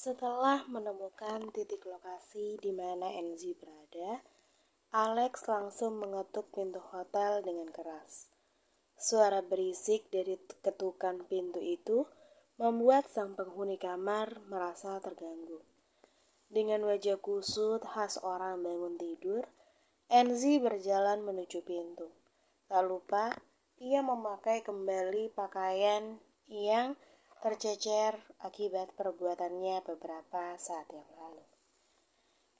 Setelah menemukan titik lokasi di mana Enzi berada, Alex langsung mengetuk pintu hotel dengan keras. Suara berisik dari ketukan pintu itu membuat sang penghuni kamar merasa terganggu. Dengan wajah kusut khas orang bangun tidur, Enzi berjalan menuju pintu. Tak lupa, ia memakai kembali pakaian yang tercecer akibat perbuatannya beberapa saat yang lalu.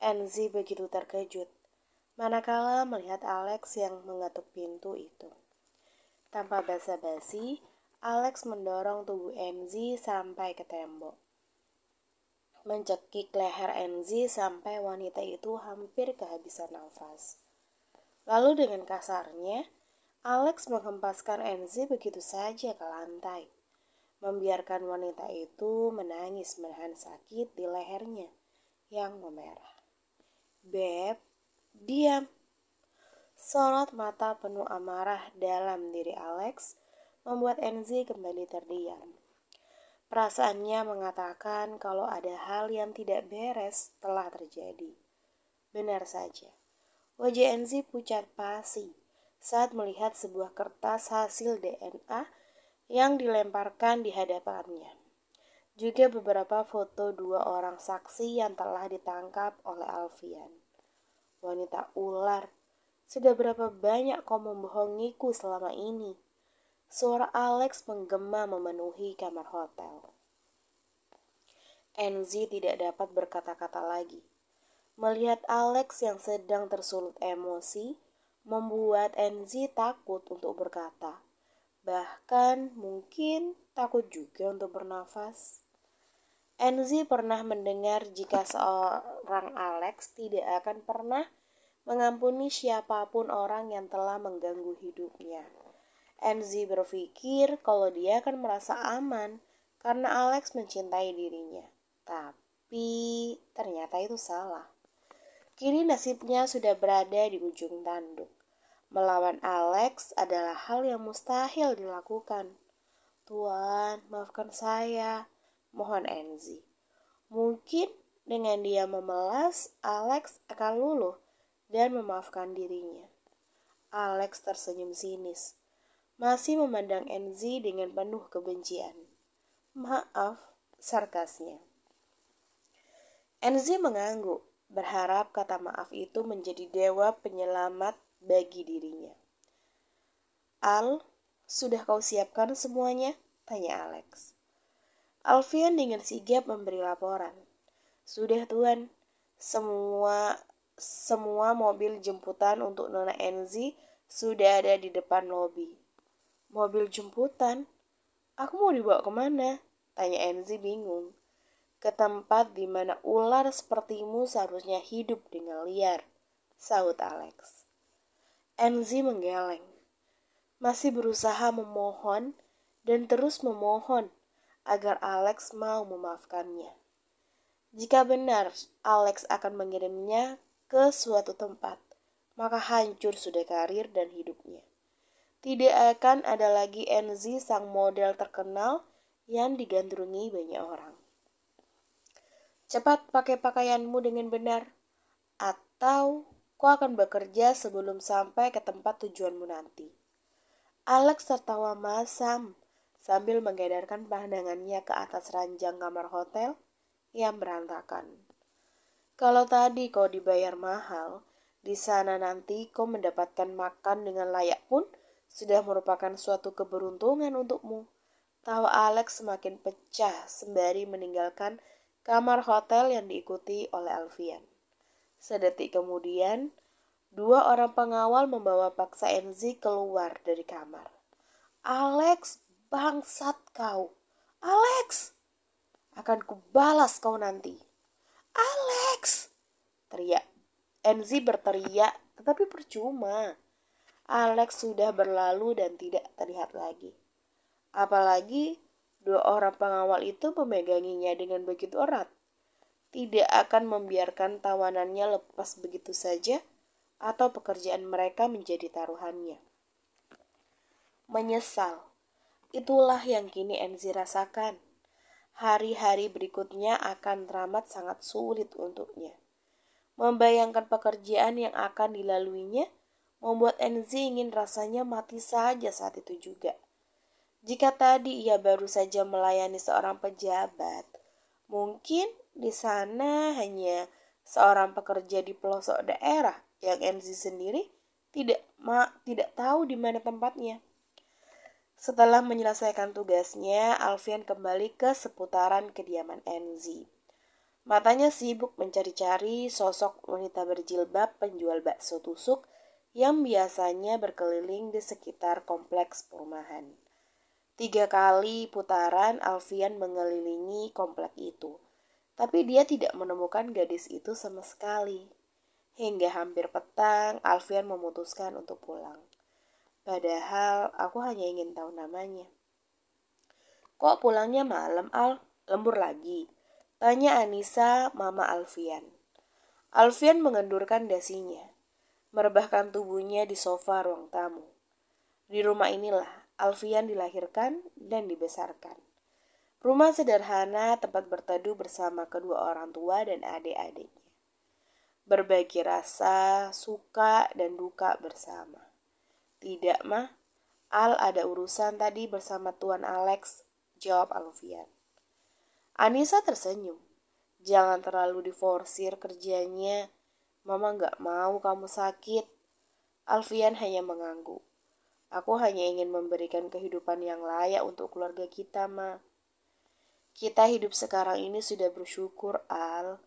Enzi begitu terkejut manakala melihat Alex yang mengetuk pintu itu. Tanpa basa-basi, Alex mendorong tubuh Enzi sampai ke tembok. Mencekik leher Enzi sampai wanita itu hampir kehabisan nafas. Lalu dengan kasarnya, Alex menghempaskan Enzi begitu saja ke lantai membiarkan wanita itu menangis menahan sakit di lehernya yang memerah. Beb, diam. Sorot mata penuh amarah dalam diri Alex membuat Enzi kembali terdiam. Perasaannya mengatakan kalau ada hal yang tidak beres telah terjadi. Benar saja, wajah Enzi pucat pasi saat melihat sebuah kertas hasil DNA yang dilemparkan di hadapannya. Juga beberapa foto dua orang saksi yang telah ditangkap oleh Alfian. Wanita ular, sudah berapa banyak kau membohongiku selama ini? Suara Alex menggema memenuhi kamar hotel. Enzi tidak dapat berkata-kata lagi. Melihat Alex yang sedang tersulut emosi, membuat Enzi takut untuk berkata. Bahkan mungkin takut juga untuk bernafas. Enzi pernah mendengar jika seorang Alex tidak akan pernah mengampuni siapapun orang yang telah mengganggu hidupnya. Enzi berpikir kalau dia akan merasa aman karena Alex mencintai dirinya. Tapi ternyata itu salah. Kini nasibnya sudah berada di ujung tanduk. Melawan Alex adalah hal yang mustahil dilakukan. Tuan, maafkan saya, mohon Enzi. Mungkin dengan dia memelas, Alex akan luluh dan memaafkan dirinya. Alex tersenyum sinis, masih memandang Enzi dengan penuh kebencian. Maaf, sarkasnya. Enzi mengangguk, berharap kata maaf itu menjadi dewa penyelamat bagi dirinya. Al, sudah kau siapkan semuanya? Tanya Alex. Alfian dengan sigap memberi laporan. Sudah tuan, semua semua mobil jemputan untuk Nona Enzi sudah ada di depan lobi. Mobil jemputan? Aku mau dibawa kemana? Tanya Enzi bingung. Ke tempat di mana ular sepertimu seharusnya hidup dengan liar, sahut Alex. Enzi menggeleng, masih berusaha memohon dan terus memohon agar Alex mau memaafkannya. Jika benar Alex akan mengirimnya ke suatu tempat, maka hancur sudah karir dan hidupnya. Tidak akan ada lagi Enzi sang model terkenal yang digandrungi banyak orang. Cepat pakai pakaianmu dengan benar, atau ku akan bekerja sebelum sampai ke tempat tujuanmu nanti. Alex tertawa masam sambil mengedarkan pandangannya ke atas ranjang kamar hotel yang berantakan. Kalau tadi kau dibayar mahal, di sana nanti kau mendapatkan makan dengan layak pun sudah merupakan suatu keberuntungan untukmu. Tawa Alex semakin pecah sembari meninggalkan kamar hotel yang diikuti oleh Alfian. Sedetik kemudian, dua orang pengawal membawa paksa Enzi keluar dari kamar. Alex, bangsat kau. Alex, akan kubalas kau nanti. Alex, teriak. Enzi berteriak, tetapi percuma. Alex sudah berlalu dan tidak terlihat lagi. Apalagi dua orang pengawal itu memeganginya dengan begitu erat tidak akan membiarkan tawanannya lepas begitu saja atau pekerjaan mereka menjadi taruhannya. Menyesal, itulah yang kini Enzi rasakan. Hari-hari berikutnya akan teramat sangat sulit untuknya. Membayangkan pekerjaan yang akan dilaluinya membuat Enzi ingin rasanya mati saja saat itu juga. Jika tadi ia baru saja melayani seorang pejabat, mungkin di sana hanya seorang pekerja di pelosok daerah yang Enzi sendiri tidak ma tidak tahu di mana tempatnya. Setelah menyelesaikan tugasnya, Alfian kembali ke seputaran kediaman Enzi. Matanya sibuk mencari-cari sosok wanita berjilbab penjual bakso tusuk yang biasanya berkeliling di sekitar kompleks perumahan. Tiga kali putaran Alfian mengelilingi komplek itu. Tapi dia tidak menemukan gadis itu sama sekali. Hingga hampir petang, Alfian memutuskan untuk pulang. Padahal aku hanya ingin tahu namanya. Kok pulangnya malam, Al? Lembur lagi. Tanya Anissa, mama Alfian. Alfian mengendurkan dasinya, merebahkan tubuhnya di sofa ruang tamu. Di rumah inilah Alfian dilahirkan dan dibesarkan. Rumah sederhana tempat berteduh bersama kedua orang tua dan adik-adiknya. Berbagi rasa, suka, dan duka bersama. Tidak, mah. Al ada urusan tadi bersama Tuan Alex, jawab Alfian. Anissa tersenyum. Jangan terlalu diforsir kerjanya. Mama gak mau kamu sakit. Alfian hanya mengangguk. Aku hanya ingin memberikan kehidupan yang layak untuk keluarga kita, Ma. Kita hidup sekarang ini sudah bersyukur, Al.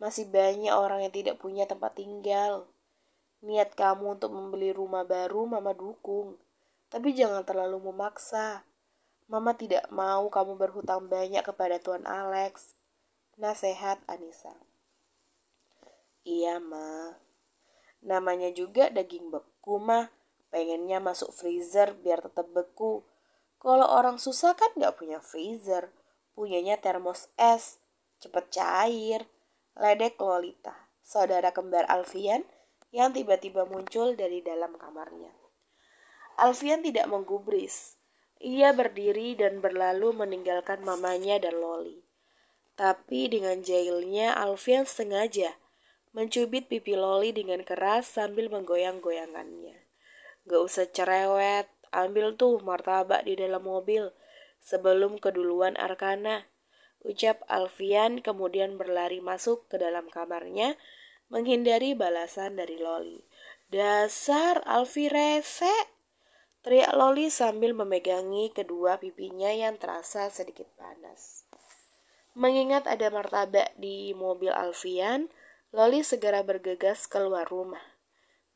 Masih banyak orang yang tidak punya tempat tinggal. Niat kamu untuk membeli rumah baru mama dukung. Tapi jangan terlalu memaksa. Mama tidak mau kamu berhutang banyak kepada Tuan Alex. Nasehat Anissa. Iya, Ma. Namanya juga daging beku, mah. Pengennya masuk freezer biar tetap beku. Kalau orang susah kan nggak punya freezer punyanya termos es, cepet cair, ledek Lolita, saudara kembar Alfian yang tiba-tiba muncul dari dalam kamarnya. Alfian tidak menggubris. Ia berdiri dan berlalu meninggalkan mamanya dan Loli. Tapi dengan jahilnya Alfian sengaja mencubit pipi Loli dengan keras sambil menggoyang-goyangannya. Gak usah cerewet, ambil tuh martabak di dalam mobil sebelum keduluan Arkana. Ucap Alfian kemudian berlari masuk ke dalam kamarnya, menghindari balasan dari Loli. Dasar Alfi rese! Teriak Loli sambil memegangi kedua pipinya yang terasa sedikit panas. Mengingat ada martabak di mobil Alfian, Loli segera bergegas keluar rumah.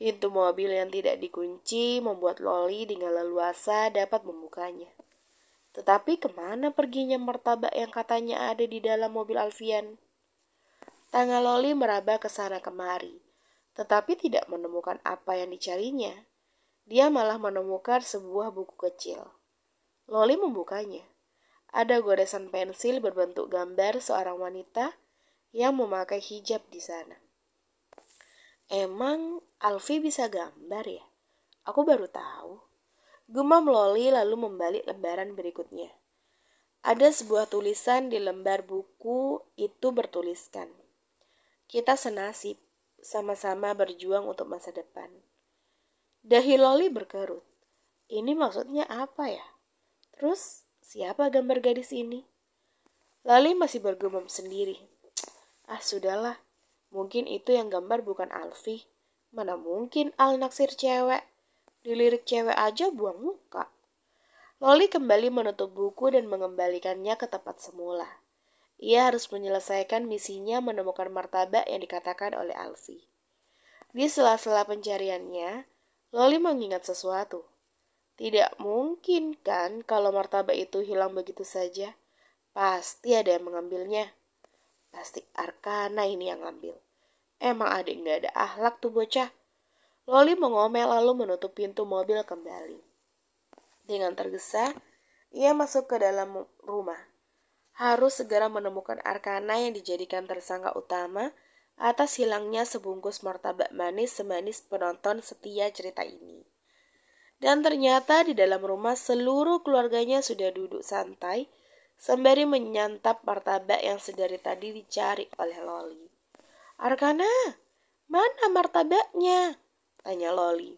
Pintu mobil yang tidak dikunci membuat Loli dengan leluasa dapat membukanya. Tetapi kemana perginya martabak yang katanya ada di dalam mobil Alfian? Tangan Loli meraba ke sana kemari, tetapi tidak menemukan apa yang dicarinya. Dia malah menemukan sebuah buku kecil. Loli membukanya. Ada goresan pensil berbentuk gambar seorang wanita yang memakai hijab di sana. Emang Alfi bisa gambar ya? Aku baru tahu. Gumam Loli lalu membalik lembaran berikutnya. Ada sebuah tulisan di lembar buku itu bertuliskan, kita senasib, sama-sama berjuang untuk masa depan. Dahi Loli berkerut. Ini maksudnya apa ya? Terus siapa gambar gadis ini? Loli masih bergumam sendiri. Ah sudahlah, mungkin itu yang gambar bukan Alfi. Mana mungkin Al naksir cewek? Dilirik cewek aja buang muka. Loli kembali menutup buku dan mengembalikannya ke tempat semula. Ia harus menyelesaikan misinya menemukan martabak yang dikatakan oleh Alfi. Di sela-sela pencariannya, Loli mengingat sesuatu. Tidak mungkin kan kalau martabak itu hilang begitu saja? Pasti ada yang mengambilnya. Pasti Arkana ini yang ngambil. Emang adik nggak ada ahlak tuh bocah. Loli mengomel lalu menutup pintu mobil kembali. Dengan tergesa, ia masuk ke dalam rumah. Harus segera menemukan Arkana yang dijadikan tersangka utama atas hilangnya sebungkus martabak manis semanis penonton setia cerita ini. Dan ternyata di dalam rumah seluruh keluarganya sudah duduk santai sembari menyantap martabak yang sedari tadi dicari oleh Loli. Arkana, mana martabaknya? Tanya Loli.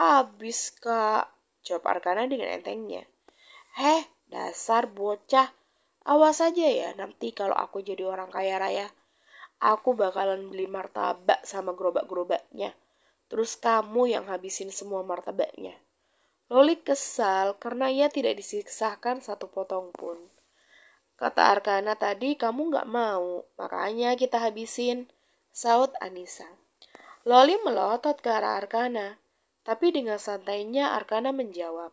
Habis, Kak. Jawab Arkana dengan entengnya. Heh, dasar bocah. Awas aja ya nanti kalau aku jadi orang kaya raya. Aku bakalan beli martabak sama gerobak-gerobaknya. Terus kamu yang habisin semua martabaknya. Loli kesal karena ia tidak disiksakan satu potong pun. Kata Arkana tadi kamu nggak mau, makanya kita habisin. Saud Anissa. Loli melotot ke arah Arkana, tapi dengan santainya Arkana menjawab,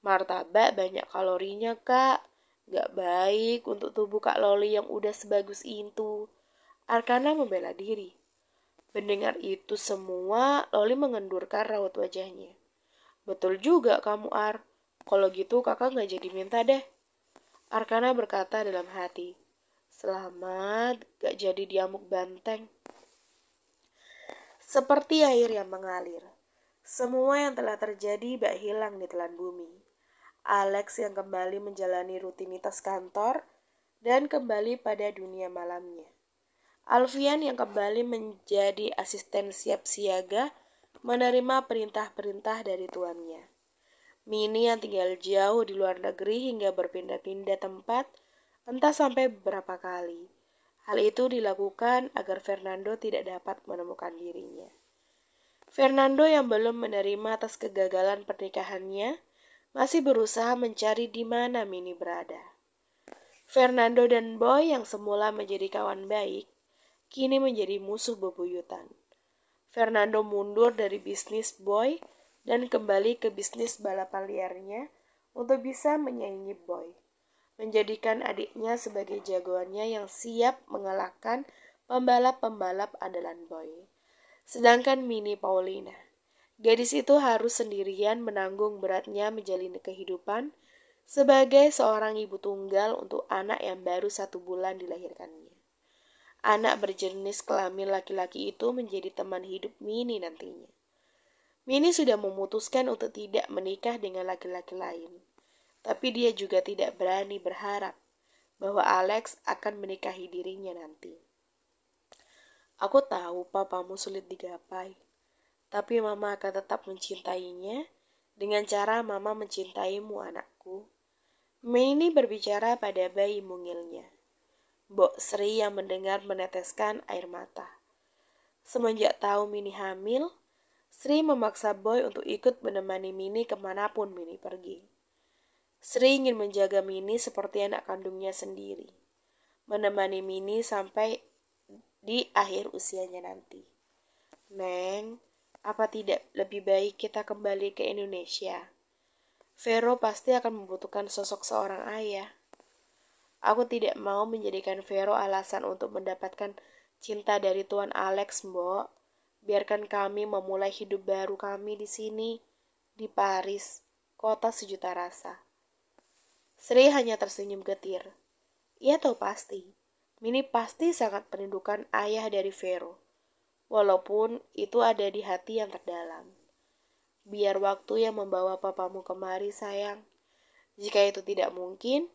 Martabak banyak kalorinya, Kak. Gak baik untuk tubuh Kak Loli yang udah sebagus itu. Arkana membela diri. Mendengar itu semua, Loli mengendurkan raut wajahnya. Betul juga kamu, Ar. Kalau gitu kakak gak jadi minta deh. Arkana berkata dalam hati, Selamat gak jadi diamuk banteng. Seperti air yang mengalir, semua yang telah terjadi bak hilang di telan bumi. Alex yang kembali menjalani rutinitas kantor dan kembali pada dunia malamnya. Alfian yang kembali menjadi asisten siap siaga menerima perintah-perintah dari tuannya. Mini yang tinggal jauh di luar negeri hingga berpindah-pindah tempat, entah sampai berapa kali. Hal itu dilakukan agar Fernando tidak dapat menemukan dirinya. Fernando yang belum menerima atas kegagalan pernikahannya masih berusaha mencari di mana Mini berada. Fernando dan Boy yang semula menjadi kawan baik, kini menjadi musuh bebuyutan. Fernando mundur dari bisnis Boy dan kembali ke bisnis balapan liarnya untuk bisa menyaingi Boy menjadikan adiknya sebagai jagoannya yang siap mengalahkan pembalap-pembalap andalan Boy. Sedangkan Mini Paulina, gadis itu harus sendirian menanggung beratnya menjalani kehidupan sebagai seorang ibu tunggal untuk anak yang baru satu bulan dilahirkannya. Anak berjenis kelamin laki-laki itu menjadi teman hidup Mini nantinya. Mini sudah memutuskan untuk tidak menikah dengan laki-laki lain tapi dia juga tidak berani berharap bahwa Alex akan menikahi dirinya nanti. Aku tahu papamu sulit digapai, tapi mama akan tetap mencintainya dengan cara mama mencintaimu anakku. Mini berbicara pada bayi mungilnya. Mbok Sri yang mendengar meneteskan air mata. Semenjak tahu Mini hamil, Sri memaksa Boy untuk ikut menemani Mini kemanapun Mini pergi. Sri ingin menjaga Mini seperti anak kandungnya sendiri, menemani Mini sampai di akhir usianya nanti. Neng, apa tidak lebih baik kita kembali ke Indonesia? Vero pasti akan membutuhkan sosok seorang ayah. Aku tidak mau menjadikan Vero alasan untuk mendapatkan cinta dari Tuan Alex, Mbok. Biarkan kami memulai hidup baru kami di sini, di Paris, kota sejuta rasa. Sri hanya tersenyum getir. Ia tahu pasti, Mini pasti sangat merindukan ayah dari Vero. Walaupun itu ada di hati yang terdalam. Biar waktu yang membawa papamu kemari sayang. Jika itu tidak mungkin,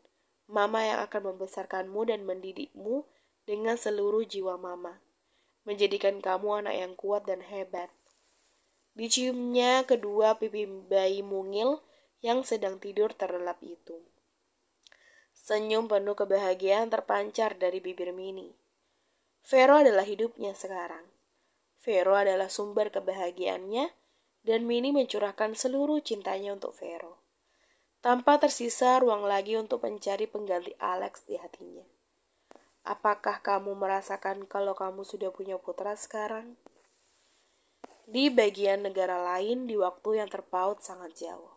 mama yang akan membesarkanmu dan mendidikmu dengan seluruh jiwa mama. Menjadikan kamu anak yang kuat dan hebat. Diciumnya kedua pipi bayi mungil yang sedang tidur terlelap itu. Senyum penuh kebahagiaan terpancar dari bibir Mini. Vero adalah hidupnya sekarang. Vero adalah sumber kebahagiaannya, dan Mini mencurahkan seluruh cintanya untuk Vero. Tanpa tersisa ruang lagi untuk mencari pengganti Alex di hatinya. Apakah kamu merasakan kalau kamu sudah punya putra sekarang? Di bagian negara lain di waktu yang terpaut sangat jauh.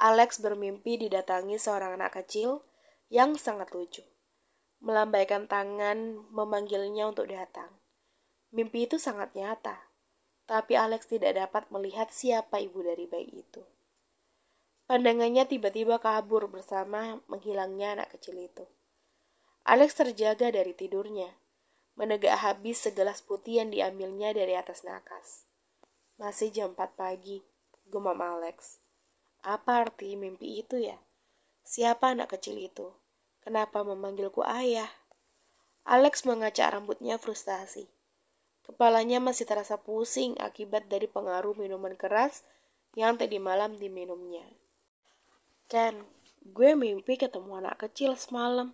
Alex bermimpi didatangi seorang anak kecil yang sangat lucu. Melambaikan tangan memanggilnya untuk datang. Mimpi itu sangat nyata, tapi Alex tidak dapat melihat siapa ibu dari bayi itu. Pandangannya tiba-tiba kabur bersama menghilangnya anak kecil itu. Alex terjaga dari tidurnya, menegak habis segelas putih yang diambilnya dari atas nakas. Masih jam 4 pagi, gumam Alex. Apa arti mimpi itu ya? Siapa anak kecil itu? Kenapa memanggilku ayah? Alex mengacak rambutnya frustasi. Kepalanya masih terasa pusing akibat dari pengaruh minuman keras yang tadi malam diminumnya. Ken, gue mimpi ketemu anak kecil semalam.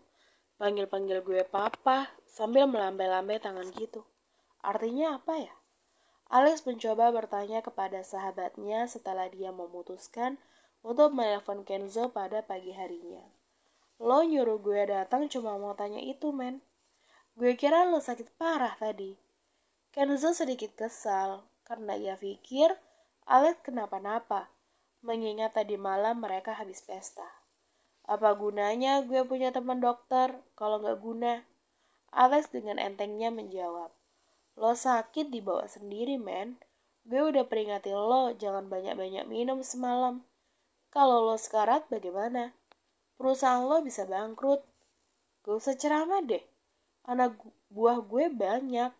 Panggil-panggil gue papa sambil melambai-lambai tangan gitu. Artinya apa ya? Alex mencoba bertanya kepada sahabatnya setelah dia memutuskan untuk menelpon Kenzo pada pagi harinya. Lo nyuruh gue datang cuma mau tanya itu, men. Gue kira lo sakit parah tadi. Kenzo sedikit kesal karena ia pikir Alex kenapa-napa, mengingat tadi malam mereka habis pesta. Apa gunanya gue punya teman dokter kalau nggak guna? Alex dengan entengnya menjawab. Lo sakit dibawa sendiri, men. Gue udah peringati lo jangan banyak-banyak minum semalam. Kalau lo sekarat bagaimana? Perusahaan lo bisa bangkrut. Gak usah ceramah deh. Anak buah gue banyak.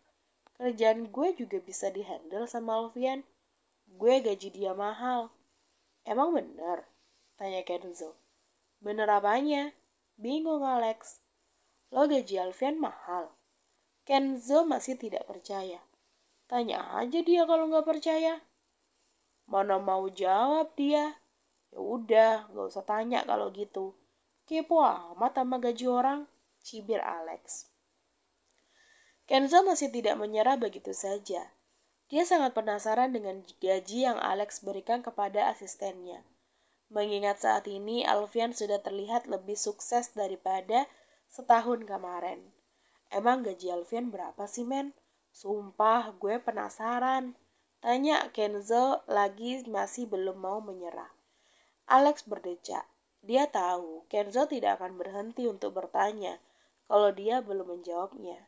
Kerjaan gue juga bisa dihandle sama Alfian. Gue gaji dia mahal. Emang bener? Tanya Kenzo. Bener apanya? Bingung Alex. Lo gaji Alfian mahal. Kenzo masih tidak percaya. Tanya aja dia kalau nggak percaya. Mana mau jawab dia? Ya udah, nggak usah tanya kalau gitu. Kepo amat sama gaji orang, cibir Alex. Kenzo masih tidak menyerah begitu saja. Dia sangat penasaran dengan gaji yang Alex berikan kepada asistennya. Mengingat saat ini Alfian sudah terlihat lebih sukses daripada setahun kemarin. Emang gaji Alfian berapa sih men? Sumpah gue penasaran. Tanya Kenzo lagi masih belum mau menyerah. Alex berdecak. Dia tahu Kenzo tidak akan berhenti untuk bertanya kalau dia belum menjawabnya.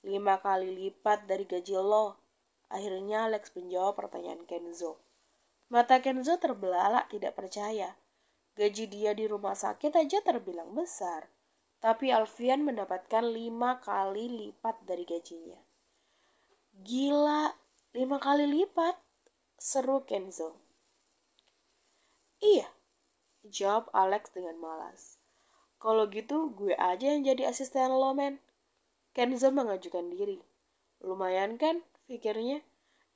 Lima kali lipat dari gaji lo. Akhirnya Alex menjawab pertanyaan Kenzo. Mata Kenzo terbelalak tidak percaya. Gaji dia di rumah sakit aja terbilang besar. Tapi Alfian mendapatkan lima kali lipat dari gajinya. Gila, lima kali lipat, seru Kenzo. Iya, Jawab Alex dengan malas. Kalau gitu gue aja yang jadi asisten lo men. Kenzo mengajukan diri. Lumayan kan pikirnya.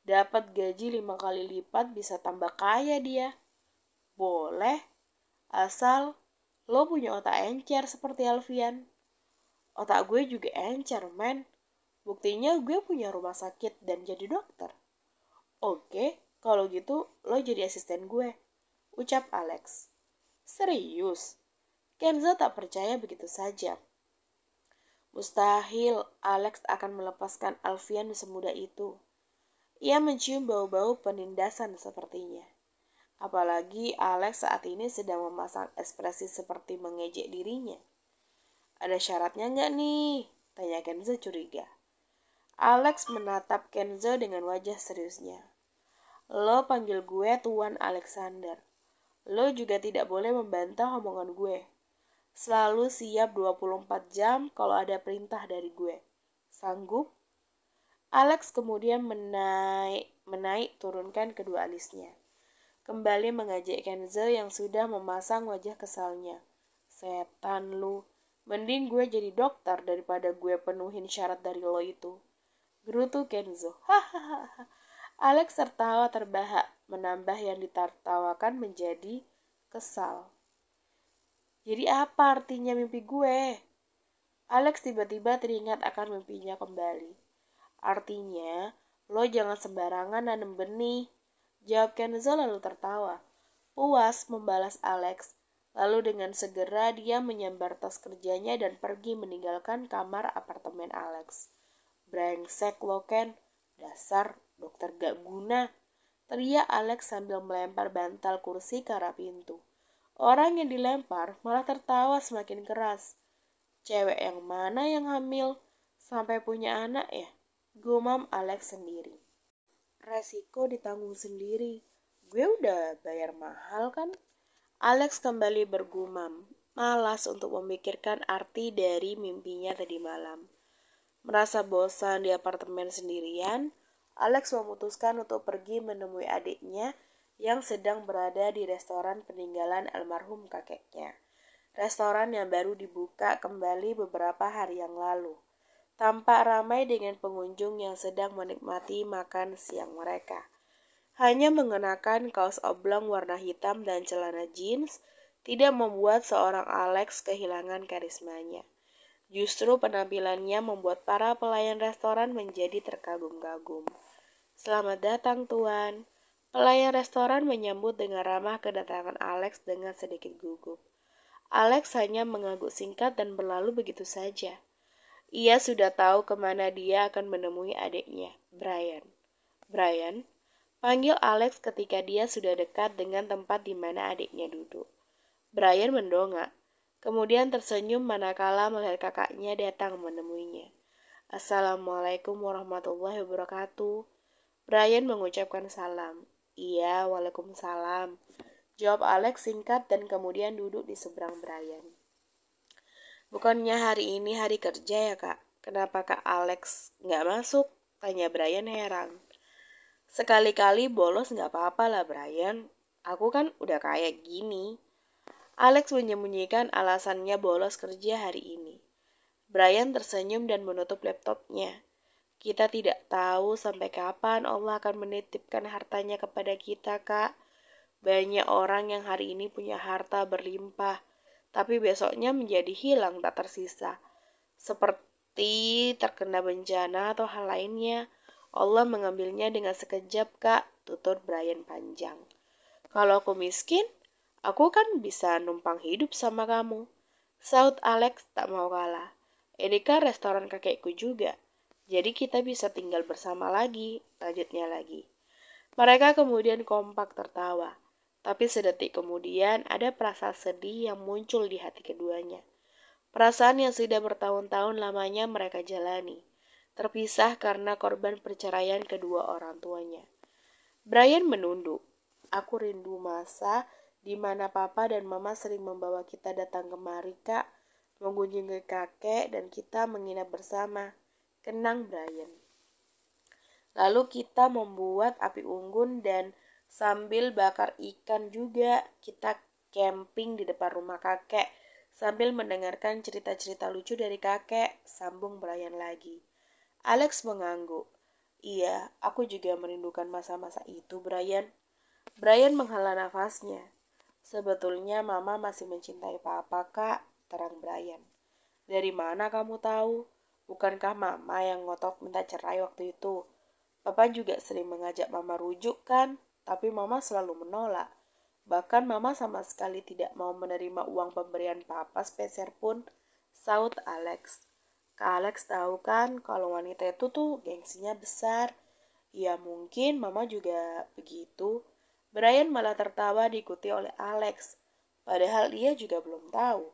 Dapat gaji lima kali lipat bisa tambah kaya dia. Boleh. Asal lo punya otak encer seperti Alfian. Otak gue juga encer men. Buktinya gue punya rumah sakit dan jadi dokter. Oke, kalau gitu lo jadi asisten gue. Ucap Alex. Serius? Kenzo tak percaya begitu saja. Mustahil Alex akan melepaskan Alfian semudah itu. Ia mencium bau-bau penindasan sepertinya. Apalagi Alex saat ini sedang memasang ekspresi seperti mengejek dirinya. Ada syaratnya nggak nih? Tanya Kenzo curiga. Alex menatap Kenzo dengan wajah seriusnya. Lo panggil gue Tuan Alexander. Lo juga tidak boleh membantah omongan gue. Selalu siap 24 jam kalau ada perintah dari gue. Sanggup? Alex kemudian menaik, menaik turunkan kedua alisnya. Kembali mengajak Kenzo yang sudah memasang wajah kesalnya. Setan lu, mending gue jadi dokter daripada gue penuhin syarat dari lo itu. Gerutu Kenzo. Hahaha. Alex tertawa terbahak menambah yang ditertawakan menjadi kesal. Jadi apa artinya mimpi gue? Alex tiba-tiba teringat akan mimpinya kembali. Artinya, lo jangan sembarangan nanem benih. Jawab Kenzo lalu tertawa. Puas membalas Alex. Lalu dengan segera dia menyambar tas kerjanya dan pergi meninggalkan kamar apartemen Alex. Brengsek lo Ken, dasar dokter gak guna. Teriak Alex sambil melempar bantal kursi ke arah pintu. Orang yang dilempar malah tertawa semakin keras. Cewek yang mana yang hamil sampai punya anak ya? Gumam Alex sendiri. Resiko ditanggung sendiri. Gue udah bayar mahal kan? Alex kembali bergumam, malas untuk memikirkan arti dari mimpinya tadi malam. Merasa bosan di apartemen sendirian, Alex memutuskan untuk pergi menemui adiknya yang sedang berada di restoran peninggalan almarhum kakeknya. Restoran yang baru dibuka kembali beberapa hari yang lalu. Tampak ramai dengan pengunjung yang sedang menikmati makan siang mereka. Hanya mengenakan kaos oblong warna hitam dan celana jeans tidak membuat seorang Alex kehilangan karismanya. Justru penampilannya membuat para pelayan restoran menjadi terkagum-kagum. Selamat datang, Tuan. Pelayan restoran menyambut dengan ramah kedatangan Alex dengan sedikit gugup. Alex hanya mengangguk singkat dan berlalu begitu saja. Ia sudah tahu kemana dia akan menemui adiknya, Brian. Brian, panggil Alex ketika dia sudah dekat dengan tempat di mana adiknya duduk. Brian mendongak. Kemudian tersenyum manakala melihat kakaknya datang menemuinya. Assalamualaikum warahmatullahi wabarakatuh. Brian mengucapkan salam. Iya, waalaikumsalam. Jawab Alex singkat dan kemudian duduk di seberang Brian. Bukannya hari ini hari kerja ya kak? Kenapa kak Alex nggak masuk? Tanya Brian heran. Sekali-kali bolos nggak apa-apa lah Brian. Aku kan udah kayak gini. Alex menyembunyikan alasannya bolos kerja hari ini. Brian tersenyum dan menutup laptopnya. Kita tidak tahu sampai kapan Allah akan menitipkan hartanya kepada kita, Kak. Banyak orang yang hari ini punya harta berlimpah, tapi besoknya menjadi hilang tak tersisa. Seperti terkena bencana atau hal lainnya, Allah mengambilnya dengan sekejap, Kak, tutur Brian panjang. Kalau aku miskin, Aku kan bisa numpang hidup sama kamu. Saud Alex tak mau kalah. Ini kan restoran kakekku juga. Jadi kita bisa tinggal bersama lagi, lanjutnya lagi. Mereka kemudian kompak tertawa. Tapi sedetik kemudian ada perasaan sedih yang muncul di hati keduanya. Perasaan yang sudah bertahun-tahun lamanya mereka jalani. Terpisah karena korban perceraian kedua orang tuanya. Brian menunduk. Aku rindu masa di mana papa dan mama sering membawa kita datang kemari, Kak, mengunjungi kakek dan kita menginap bersama. Kenang Brian. Lalu kita membuat api unggun dan sambil bakar ikan juga kita camping di depan rumah kakek sambil mendengarkan cerita-cerita lucu dari kakek, sambung Brian lagi. Alex mengangguk. Iya, aku juga merindukan masa-masa itu, Brian. Brian menghala nafasnya. Sebetulnya mama masih mencintai papa, kak, terang Brian. Dari mana kamu tahu? Bukankah mama yang ngotot minta cerai waktu itu? Papa juga sering mengajak mama rujuk kan, tapi mama selalu menolak. Bahkan mama sama sekali tidak mau menerima uang pemberian papa speser pun, saut Alex. Kak Alex tahu kan kalau wanita itu tuh gengsinya besar. Ya mungkin mama juga begitu. Brian malah tertawa diikuti oleh Alex, padahal ia juga belum tahu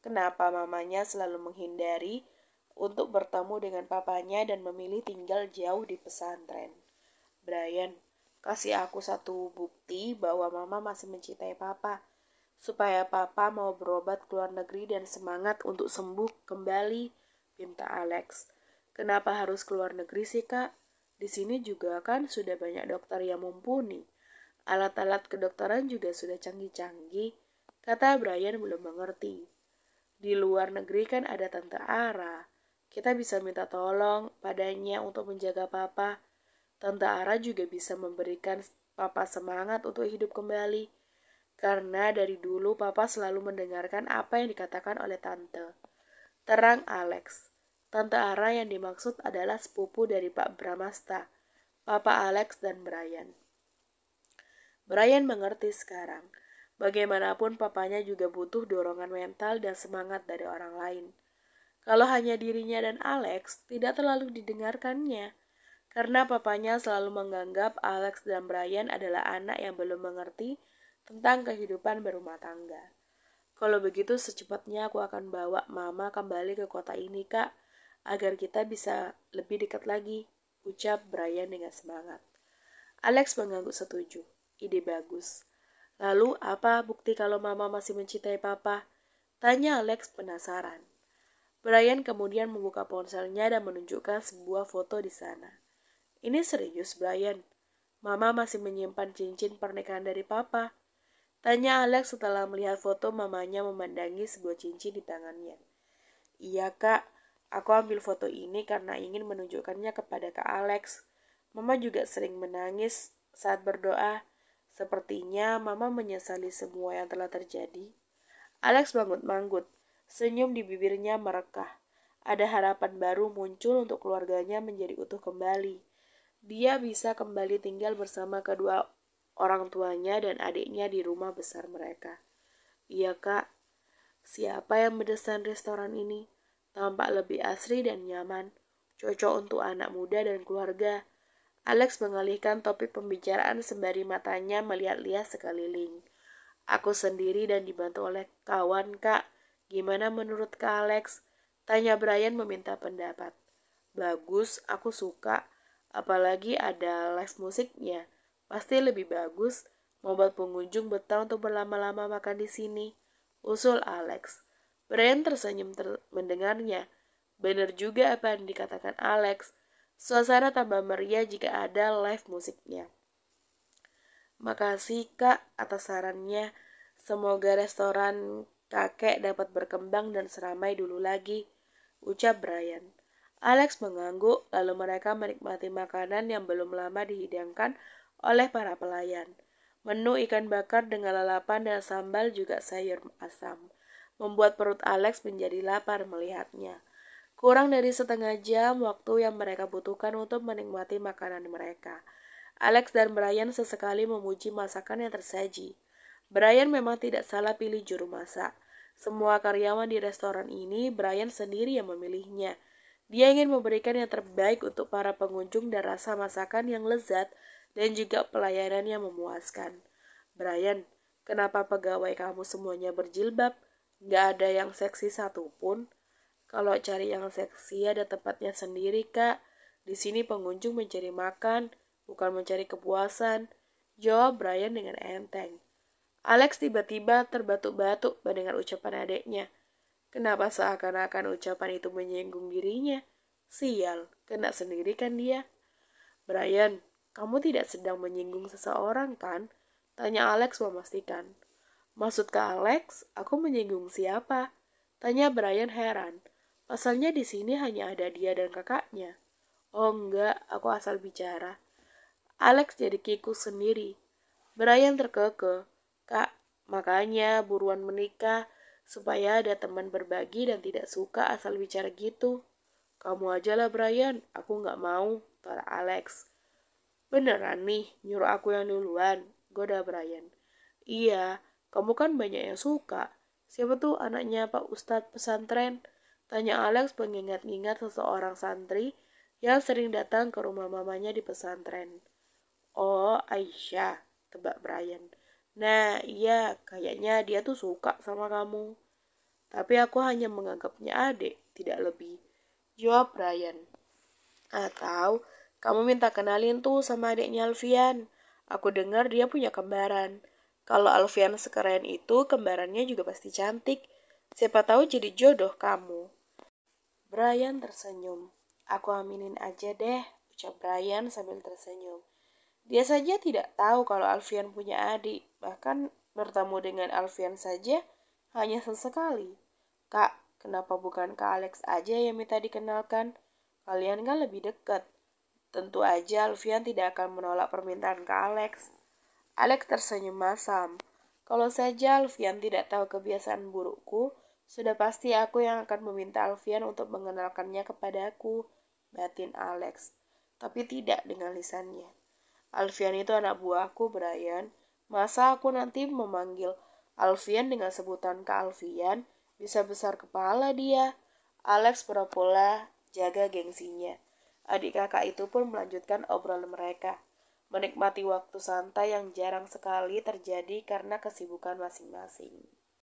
kenapa mamanya selalu menghindari untuk bertemu dengan papanya dan memilih tinggal jauh di pesantren. Brian, kasih aku satu bukti bahwa mama masih mencintai papa, supaya papa mau berobat ke luar negeri dan semangat untuk sembuh kembali, pinta Alex. Kenapa harus ke luar negeri sih, Kak? Di sini juga kan sudah banyak dokter yang mumpuni. Alat-alat kedokteran juga sudah canggih-canggih, kata Brian belum mengerti. Di luar negeri kan ada Tante Ara. Kita bisa minta tolong padanya untuk menjaga papa. Tante Ara juga bisa memberikan papa semangat untuk hidup kembali. Karena dari dulu papa selalu mendengarkan apa yang dikatakan oleh tante. Terang Alex. Tante Ara yang dimaksud adalah sepupu dari Pak Bramasta, Papa Alex dan Brian. Brian mengerti sekarang. Bagaimanapun papanya juga butuh dorongan mental dan semangat dari orang lain. Kalau hanya dirinya dan Alex, tidak terlalu didengarkannya. Karena papanya selalu menganggap Alex dan Brian adalah anak yang belum mengerti tentang kehidupan berumah tangga. Kalau begitu secepatnya aku akan bawa mama kembali ke kota ini kak, agar kita bisa lebih dekat lagi, ucap Brian dengan semangat. Alex mengangguk setuju. Ide bagus. Lalu apa bukti kalau mama masih mencintai papa? Tanya Alex penasaran. Brian kemudian membuka ponselnya dan menunjukkan sebuah foto di sana. Ini serius, Brian. Mama masih menyimpan cincin pernikahan dari papa. Tanya Alex setelah melihat foto mamanya memandangi sebuah cincin di tangannya. Iya, Kak. Aku ambil foto ini karena ingin menunjukkannya kepada Kak Alex. Mama juga sering menangis saat berdoa. Sepertinya mama menyesali semua yang telah terjadi. Alex bangut manggut senyum di bibirnya merekah. Ada harapan baru muncul untuk keluarganya menjadi utuh kembali. Dia bisa kembali tinggal bersama kedua orang tuanya dan adiknya di rumah besar mereka. Iya kak, siapa yang mendesain restoran ini? Tampak lebih asri dan nyaman, cocok untuk anak muda dan keluarga. Alex mengalihkan topik pembicaraan sembari matanya melihat Lia sekeliling. Aku sendiri dan dibantu oleh kawan kak. Gimana menurut kak Alex? Tanya Brian meminta pendapat. Bagus, aku suka. Apalagi ada live musiknya. Pasti lebih bagus. Mau buat pengunjung betah untuk berlama-lama makan di sini. Usul Alex. Brian tersenyum ter mendengarnya. Benar juga apa yang dikatakan Alex Suasana tambah meriah jika ada live musiknya. Makasih Kak atas sarannya. Semoga restoran kakek dapat berkembang dan seramai dulu lagi, ucap Brian. Alex mengangguk, lalu mereka menikmati makanan yang belum lama dihidangkan oleh para pelayan. Menu ikan bakar dengan lalapan dan sambal juga sayur asam, membuat perut Alex menjadi lapar melihatnya kurang dari setengah jam waktu yang mereka butuhkan untuk menikmati makanan mereka. Alex dan Brian sesekali memuji masakan yang tersaji. Brian memang tidak salah pilih juru masak. Semua karyawan di restoran ini, Brian sendiri yang memilihnya. Dia ingin memberikan yang terbaik untuk para pengunjung dan rasa masakan yang lezat dan juga pelayanan yang memuaskan. Brian, kenapa pegawai kamu semuanya berjilbab? Gak ada yang seksi satupun. Kalau cari yang seksi ada tempatnya sendiri, Kak. Di sini pengunjung mencari makan, bukan mencari kepuasan. Jawab Brian dengan enteng. Alex tiba-tiba terbatuk-batuk mendengar ucapan adiknya. Kenapa seakan-akan ucapan itu menyinggung dirinya? Sial, kena sendiri kan dia? Brian, kamu tidak sedang menyinggung seseorang kan? Tanya Alex memastikan. Maksud ke Alex, aku menyinggung siapa? Tanya Brian heran. Pasalnya di sini hanya ada dia dan kakaknya. Oh enggak, aku asal bicara. Alex jadi kikuk sendiri. Brian terkekeh. Kak, makanya buruan menikah supaya ada teman berbagi dan tidak suka asal bicara gitu. Kamu ajalah Brian, aku nggak mau, tolak Alex. Beneran nih, nyuruh aku yang duluan, goda Brian. Iya, kamu kan banyak yang suka. Siapa tuh anaknya Pak Ustadz pesantren? Tanya Alex mengingat-ingat seseorang santri yang sering datang ke rumah mamanya di pesantren. Oh, Aisyah, tebak Brian. Nah, iya, kayaknya dia tuh suka sama kamu. Tapi aku hanya menganggapnya adik, tidak lebih. Jawab Brian. Atau, kamu minta kenalin tuh sama adiknya Alfian. Aku dengar dia punya kembaran. Kalau Alfian sekeren itu, kembarannya juga pasti cantik. Siapa tahu jadi jodoh kamu. Brian tersenyum. Aku aminin aja deh, ucap Brian sambil tersenyum. Dia saja tidak tahu kalau Alfian punya adik, bahkan bertemu dengan Alfian saja hanya sesekali. Kak, kenapa bukan Kak Alex aja yang minta dikenalkan? Kalian kan lebih dekat. Tentu aja Alfian tidak akan menolak permintaan Kak Alex. Alex tersenyum masam. Kalau saja Alfian tidak tahu kebiasaan burukku, sudah pasti aku yang akan meminta Alfian untuk mengenalkannya kepadaku, batin Alex. Tapi tidak dengan lisannya. Alfian itu anak buahku, Brian. Masa aku nanti memanggil Alfian dengan sebutan ke Alfian? Bisa besar kepala dia. Alex pura jaga gengsinya. Adik kakak itu pun melanjutkan obrolan mereka. Menikmati waktu santai yang jarang sekali terjadi karena kesibukan masing-masing.